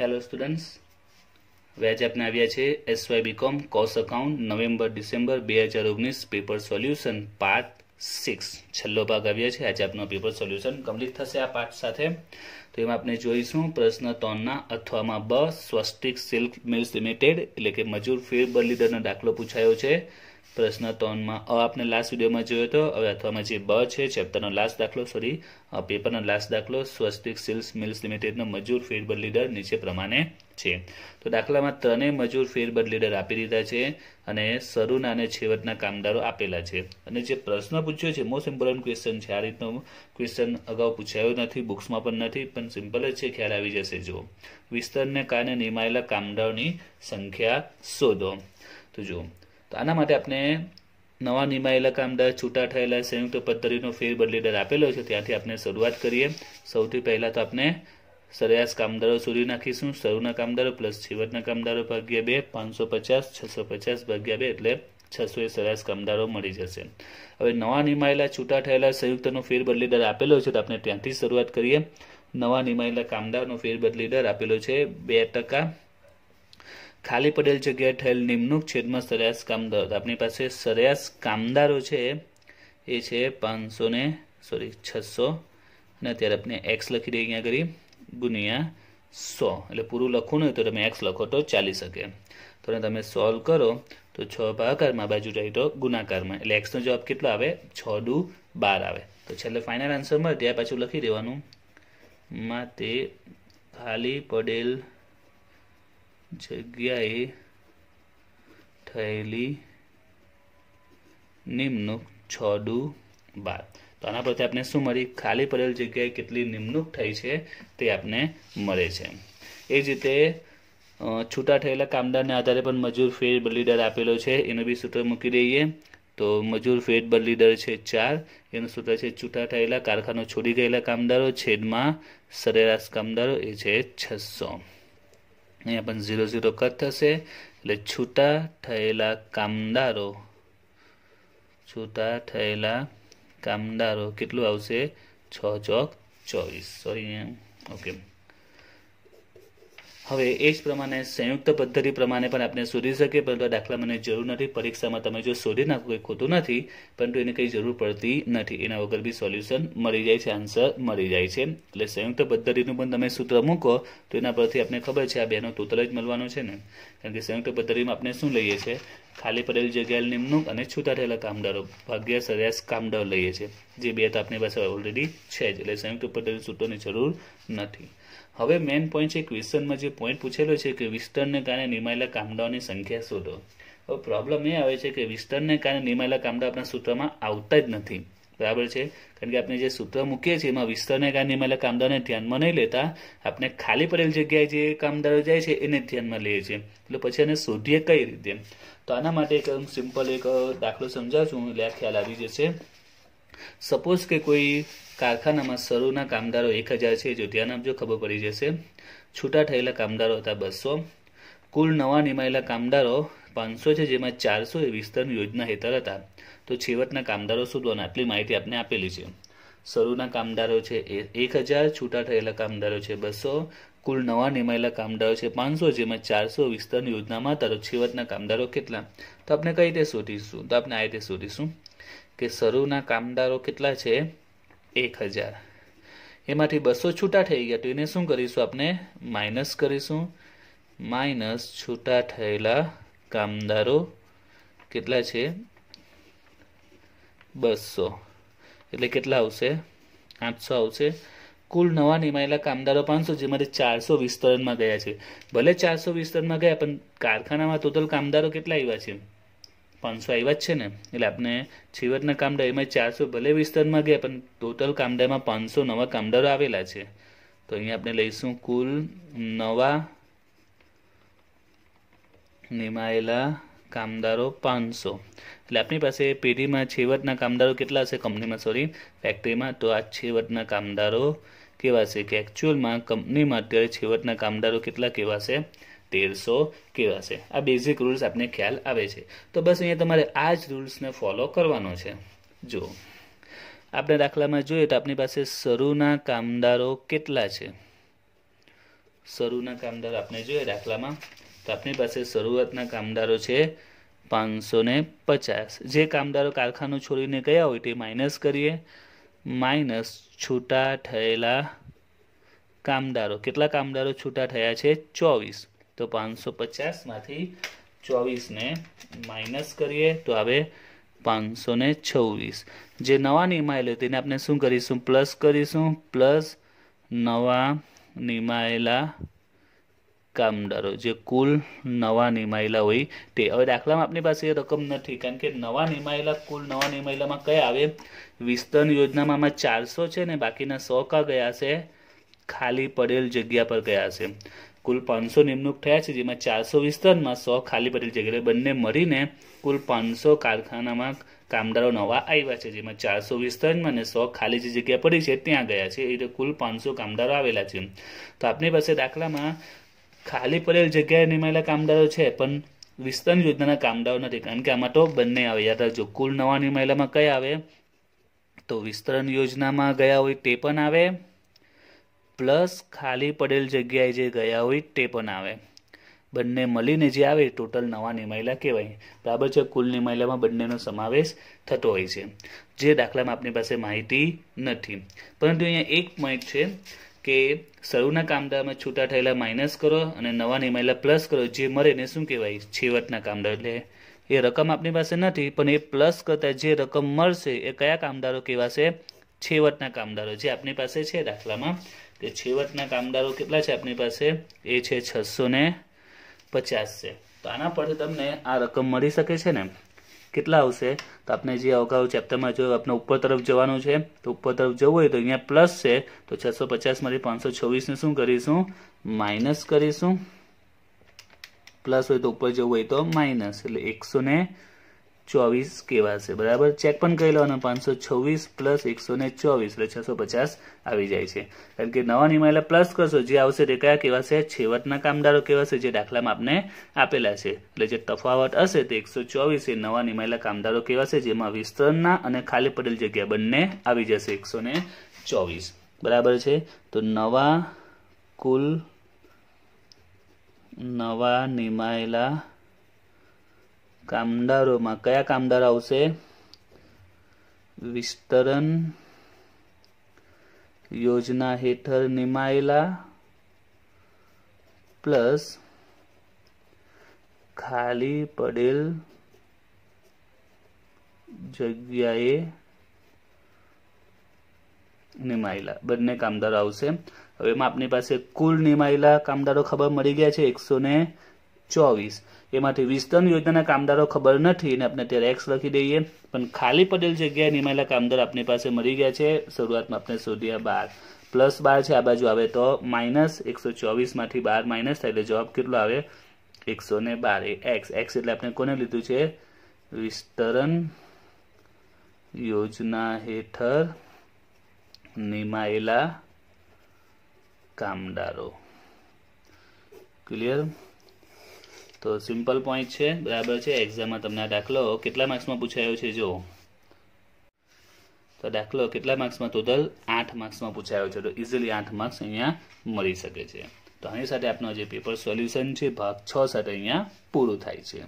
hello students હવે આજે આપણે આવ્યા છે SY BCom course account November December બે હજાર ઓગણીસ પેપર સોલ્યુશન પાર્ટ સિક્સ છેલ્લો ભાગ આવ્યો છે આજે આપનો પેપર સોલ્યુશન કમ્પ્લીટ થશે આ પાર્ટ સાથે તો એમાં આપણે જોઈશું પ્રશ્ન ત્રણના અથવામાં બ સ્વસ્તિક સિલ્ક મિલ્સ લિમિટેડ એટલે કે મજૂર ફેર બદલી દરનો દાખલો પૂછાયો છે પ્રશ્ન ત્રણમાં અ આપણે લાસ્ટ વિડીયોમાં જોયો હતો હવે અથવામાં જે બ છે ચેપ્ટરનો લાસ્ટ દાખલો સોરી પેપરનો લાસ્ટ દાખલો સ્વસ્તિક સિલ્સ મિલ્સ લિમિટેડનો મજૂર ફેરબદ લીડર નીચે પ્રમાણે છે તો દાખલામાં ત્રણેય મજૂર ફેરબદ લીડર આપી દીધા છે અને સરુના અને છેવટના કામદારો આપેલા છે અને જે પ્રશ્ન પૂછ્યો છે મોસ્ટ ઇમ્પોર્ટન્ટ ક્વેશ્ચન છે આ રીતનો ક્વેશ્ચન અગાઉ પૂછાયો નથી બુક્સમાં પણ નથી પણ સિમ્પલ જ છે ખ્યાલ આવી જશે જુઓ વિસ્તરને કારણે નિમાયેલા કામદારોની સંખ્યા શોધો તો જુઓ તો આના માટે આપણે નવા નિમાયેલા કામદાર છૂટા થયેલા સંયુક્ત પદ્ધતિનો દર આપેલો છે ત્યાંથી આપણે શરૂઆત કરીએ સૌથી પહેલાં તો આપણે સરેરાશ કામદારો શોધી નાખીશું શરૂના કામદારો પ્લસ છેવટના કામદારો ભાગ્યા બે પાંચસો પચાસ છસો પચાસ ભાગ્યા બે એટલે છસો એ સરેરાશ કામદારો મળી જશે હવે નવા નિમાયેલા છૂટા થયેલા સંયુક્તનો ફેરબદલી દર આપેલો છે તો આપણે ત્યાંથી શરૂઆત કરીએ નવા નિમાયેલા કામદારનો ફેરબદલી દર આપેલો છે બે ટકા ખાલી પડેલ જગ્યાએ થયેલ નિમણૂક છેદમાં સરેરાશ કામદાર આપણી પાસે સરેરાશ કામદારો છે એ છે પાંચસો ને સોરી છસો અને અત્યારે આપણે એક્સ લખી દઈએ અહીંયા કરી ગુનિયા સો એટલે પૂરું લખવું નહીં તો તમે એક્સ લખો તો ચાલી શકે તો અને તમે સોલ્વ કરો તો છ ભાગાકારમાં બાજુ રહી તો ગુનાકારમાં એટલે એક્સનો જવાબ કેટલો આવે છ ડુ બાર આવે તો છેલ્લે ફાઇનલ આન્સર મળે ત્યાં પાછું લખી દેવાનું માટે ખાલી પડેલ જગ્યાએ થયેલી નિમણૂક છોડું બાદ તો આના પરથી આપણે શું મળી ખાલી પડેલ જગ્યાએ કેટલી નિમણૂક થઈ છે તે આપણે મળે છે એ જ રીતે છૂટા થયેલા કામદારને આધારે પણ મજૂર ફેર બદલીદર આપેલો છે એનું બી સૂત્ર મૂકી દઈએ તો મજૂર ફેર બદલીદર છે ચાર એનું સૂત્ર છે છૂટા થયેલા કારખાનો છોડી ગયેલા કામદારો છેદમાં સરેરાશ કામદારો એ છે છસો અહીંયા પણ ઝીરો ઝીરો કટ થશે એટલે છૂટા થયેલા કામદારો છૂટા થયેલા કામદારો કેટલું આવશે છ ચોક ચોવીસ સોરી ઓકે હવે એ જ પ્રમાણે સંયુક્ત પદ્ધતિ પ્રમાણે પણ આપણે શોધી શકીએ પરંતુ આ દાખલા મને જરૂર નથી પરીક્ષામાં તમે જો શોધી નાખો એ ખોટું નથી પરંતુ એને કંઈ જરૂર પડતી નથી એના વગર બી સોલ્યુશન મળી જાય છે આન્સર મળી જાય છે એટલે સંયુક્ત પદ્ધતિનું પણ તમે સૂત્ર મૂકો તો એના પરથી આપણે ખબર છે આ બેનો તોતલ જ મળવાનો છે ને કારણ કે સંયુક્ત પદ્ધતિમાં આપણે શું લઈએ છીએ ખાલી પડેલી જગ્યાએ નિમણૂક અને છૂટા થયેલા કામદારો ભાગ્ય સરેરાશ કામદાર લઈએ છીએ જે બે તો આપણી પાસે ઓલરેડી છે જ એટલે સંયુક્ત પદ્ધતિ સૂત્રોની જરૂર નથી હવે મેઇન પોઈન્ટ છે ક્વેશ્ચનમાં જે પોઈન્ટ પૂછેલો છે કે વિસ્તરણને કારણે નિમાયેલા કામડાઓની સંખ્યા શોધો હવે પ્રોબ્લેમ એ આવે છે કે વિસ્તરણને કારણે નિમાયેલા કામડા આપણા સૂત્રમાં આવતા જ નથી બરાબર છે કારણ કે આપણે જે સૂત્ર મૂકીએ છીએ એમાં વિસ્તરને કારણે નિમાયેલા કામદાઓને ધ્યાનમાં નહીં લેતા આપણે ખાલી પડેલ જગ્યાએ જે કામદારો જાય છે એને ધ્યાનમાં લઈએ છીએ એટલે પછી એને શોધીએ કઈ રીતે તો આના માટે એક સિમ્પલ એક દાખલો સમજાવું એટલે આ ખ્યાલ આવી જશે સપોઝ કે કોઈ કારખાનામાં શરૂના કામદારો એક હજાર છે જો ધ્યાન આપજો ખબર પડી જશે છૂટા થયેલા કામદારો હતા બસો કુલ નવા નિમાયેલા કામદારો પાંચસો છે જેમાં ચારસો એ વિસ્તરણ યોજના હેઠળ હતા તો છેવટના કામદારો શોધવાના આટલી માહિતી આપને આપેલી છે શરૂના કામદારો છે એક હજાર છૂટા થયેલા કામદારો છે બસો કુલ નવા નિમાયેલા કામદારો છે પાંચસો જેમાં ચારસો વિસ્તરણ યોજનામાં તરફ છેવટના કામદારો કેટલા તો આપણે કઈ રીતે શોધીશું તો આપણે આ રીતે શોધીશું કે શરૂના કામદારો કેટલા છે એક હજાર એમાંથી બસો છૂટા થઈ ગયા તો એને શું કરીશું આપણે માઇનસ કરીશું માઇનસ છૂટા થયેલા કામદારો કેટલા છે બસો એટલે કેટલા આવશે આઠસો આવશે કુલ નવા નિમાયેલા કામદારો પાંચસો જેમાંથી ચારસો વિસ્તરણમાં ગયા છે ભલે ચારસો વિસ્તરણમાં ગયા પણ કારખાનામાં ટોટલ કામદારો કેટલા આવ્યા છે પાંચસો આવ્યા જ છે ને એટલે આપણે છેવટના કામદાર એમાં ચારસો ભલે વિસ્તરણમાં ગયા પણ ટોટલ કામદારમાં પાંચસો નવા કામદારો આવેલા છે તો અહીંયા આપણે લઈશું કુલ નવા નિમાયેલા કામદારો પાંચસો એટલે આપણી પાસે પેઢીમાં છેવટના કામદારો કેટલા હશે કંપનીમાં સોરી ફેક્ટરીમાં તો આ છેવટના કામદારો કેવા છે કે એકચ્યુઅલમાં કંપનીમાં અત્યારે છેવટના કામદારો કેટલા કેવા છે તેરસો કેવા છે આ બેઝિક રૂલ્સ આપને ખ્યાલ આવે છે તો બસ અહીંયા તમારે આ જ રૂલ્સને ફોલો કરવાનો છે જો આપણે દાખલામાં જોઈએ તો આપણી પાસે શરૂના કામદારો કેટલા છે શરૂના કામદારો આપણે જોઈએ દાખલામાં આપની પાસે શરૂઆતના કામદારો છે પાંચસો ને પચાસ જે કામદારો કારખાનું છોડીને ગયા હોય તે માઇનસ કરીએ માઇનસ છૂટા થયેલા કામદારો કેટલા કામદારો છૂટા થયા છે ચોવીસ તો પાંચસો પચાસમાંથી ચોવીસને માઇનસ કરીએ તો આવે પાંચસો ને છવ્વીસ જે નવા નિમાયેલો તેને આપણે શું કરીશું પ્લસ કરીશું પ્લસ નવા નિમાયેલા કામદારો જે કુલ નવા નિમાયેલા હોય તે હવે દાખલામાં આપણી પાસે એ રકમ નથી કારણ કે નવા નિમાયેલા કુલ નવા નિમાયેલામાં કયા આવે વિસ્તરણ યોજનામાં આમાં ચારસો છે ને બાકીના સો કા ગયા છે ખાલી પડેલ જગ્યા પર ગયા છે કુલ પાંચસો નિમણૂક થયા છે જેમાં ચારસો વિસ્તરણમાં સો ખાલી પડેલ જગ્યા બંને મળીને કુલ પાંચસો કારખાનામાં કામદારો નવા આવ્યા છે જેમાં ચારસો વિસ્તરણમાં અને સો ખાલી જે જગ્યા પડી છે ત્યાં ગયા છે એ રીતે કુલ પાંચસો કામદારો આવેલા છે તો આપની પાસે દાખલામાં ખાલી પડેલ જગ્યાએ નિમાયેલા કામદારો છે પણ વિસ્તરણ યોજનાના કામદારો નથી કારણ કે આમાં તો બંને આવે યાદ જો કુલ નવા નિમાયેલામાં કયા આવે તો વિસ્તરણ યોજનામાં ગયા હોય તે પણ આવે પ્લસ ખાલી પડેલ જગ્યાએ જે ગયા હોય તે પણ આવે બંને મળીને જે આવે ટોટલ નવા નિમાયેલા કહેવાય બરાબર છે કુલ નિમાયેલામાં બંનેનો સમાવેશ થતો હોય છે જે દાખલામાં આપની પાસે માહિતી નથી પરંતુ અહીંયા એક પોઈન્ટ છે કે શરૂના કામદારમાં છૂટા થયેલા માઇનસ કરો અને નવા નિમાયેલા પ્લસ કરો જે મળે ને શું કહેવાય છેવટના કામદાર એટલે એ રકમ આપની પાસે નથી પણ એ પ્લસ કરતાં જે રકમ મળશે એ કયા કામદારો કહેવાશે છેવટના કામદારો જે આપણી પાસે છે દાખલામાં કે છેવટના કામદારો કેટલા છે આપણી પાસે એ છે છસો પચાસ છે તો આના પરથી તમને આ રકમ મળી શકે છે ને કેટલા આવશે તો આપણે જે અગાઉ ચેપ્ટરમાં જો આપણે ઉપર તરફ જવાનું છે તો ઉપર તરફ જવું હોય તો અહીંયા પ્લસ છે તો છસો પચાસમાંથી પાંચસો છવ્વીસને શું કરીશું માઇનસ કરીશું પ્લસ હોય તો ઉપર જવું હોય તો માઇનસ એટલે એકસો ને ચોવીસ કહેવાશે બરાબર ચેક પણ કરી લેવાનો પાંચસો છવ્વીસ પ્લસ એકસો ને ચોવીસ એટલે છસો પચાસ આવી જાય છે કારણ કે નવા નિયમો પ્લસ કરશો જે આવશે તે કયા કહેવાશે છેવટના કામદારો કહેવાશે જે દાખલામાં આપને આપેલા છે એટલે જે તફાવત હશે તે એકસો ચોવીસ એ નવા નિમાયેલા કામદારો કહેવાશે જેમાં વિસ્તરણના અને ખાલી પડેલ જગ્યા બંને આવી જશે એકસો ને ચોવીસ બરાબર છે તો નવા કુલ નવા નિમાયેલા કામદારોમાં કયા કામદારો આવશે વિસ્તરણ યોજના હેઠળ નિમાયેલા પ્લસ ખાલી પડેલ જગ્યાએ નિમાયેલા બંને કામદારો આવશે હવે એમાં આપની પાસે કુલ નિમાયેલા કામદારો ખબર મળી ગયા છે એકસો ને ચોવીસ એમાંથી વિસ્તરણ યોજનાના કામદારો ખબર નથી અને આપણે ત્યારે એક્સ લખી દઈએ પણ ખાલી પડેલ જગ્યાએ નિમાયેલા કામદાર આપણી પાસે મળી ગયા છે શરૂઆતમાં આપણે શોધ્યા બાર પ્લસ બાર છે આ બાજુ આવે તો માઇનસ એકસો ચોવીસમાંથી બાર માઇનસ થાય એટલે જવાબ કેટલો આવે એકસો ને બાર એક્સ એક્સ એટલે આપણે કોને લીધું છે વિસ્તરણ યોજના હેઠળ નિમાયેલા કામદારો ક્લિયર તો સિમ્પલ પોઈન્ટ છે બરાબર છે એક્ઝામમાં તમને આ દાખલો કેટલા માર્ક્સમાં પૂછાયો છે જો તો દાખલો કેટલા માર્ક્સમાં ટોટલ આઠ માર્ક્સમાં પૂછાયો છે તો ઇઝીલી આઠ માર્ક્સ અહીંયા મળી શકે છે તો આની સાથે આપનો જે પેપર સોલ્યુશન છે ભાગ છ સાથે અહીંયા પૂરું થાય છે